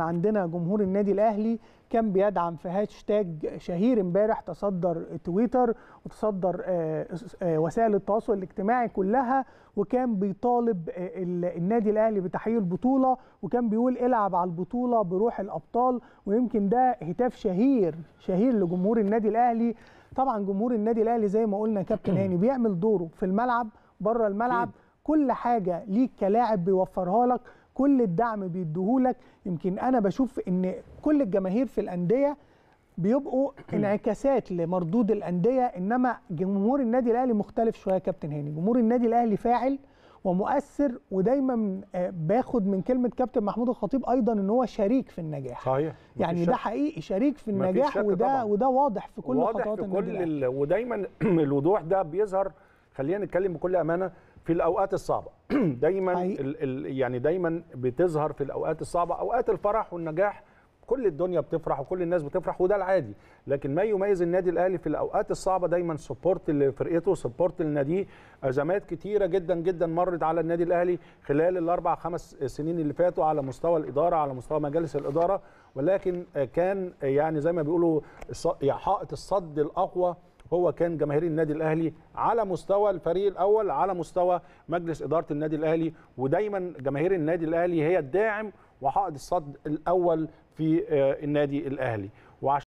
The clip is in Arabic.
عندنا جمهور النادي الاهلي كان بيدعم في هاشتاج شهير امبارح تصدر تويتر وتصدر آه، آه، وسائل التواصل الاجتماعي كلها وكان بيطالب آه، النادي الاهلي بتحقيق البطوله وكان بيقول العب على البطوله بروح الابطال ويمكن ده هتاف شهير شهير لجمهور النادي الاهلي طبعا جمهور النادي الاهلي زي ما قلنا كابتن هاني بيعمل دوره في الملعب بره الملعب كل حاجه ليك كلاعب بيوفرها لك كل الدعم بيديهولك يمكن انا بشوف ان كل الجماهير في الانديه بيبقوا انعكاسات لمردود الانديه انما جمهور النادي الاهلي مختلف شويه يا كابتن هاني جمهور النادي الاهلي فاعل ومؤثر ودايما آه، باخد من كلمه كابتن محمود الخطيب ايضا ان هو شريك في النجاح صحيح يعني ده حقيقي شريك في النجاح وده طبعا. وده واضح في كل واضح خطوات في كل ال... ودايما الوضوح ده بيظهر خلينا نتكلم بكل امانه في الاوقات الصعبه دايما ال ال يعني دايما بتظهر في الاوقات الصعبه اوقات الفرح والنجاح كل الدنيا بتفرح وكل الناس بتفرح وده العادي لكن ما يميز النادي الاهلي في الاوقات الصعبه دايما سبورت لفرقته سبورت لناديه ازمات كتيره جدا جدا مرت على النادي الاهلي خلال الاربع خمس سنين اللي فاتوا على مستوى الاداره على مستوى مجالس الاداره ولكن كان يعني زي ما بيقولوا يعني حائط الصد الاقوى هو كان جماهير النادي الاهلي على مستوى الفريق الاول على مستوى مجلس اداره النادي الاهلي ودايما جماهير النادي الاهلي هي الداعم وحائط الصد الاول في آه، النادي الاهلي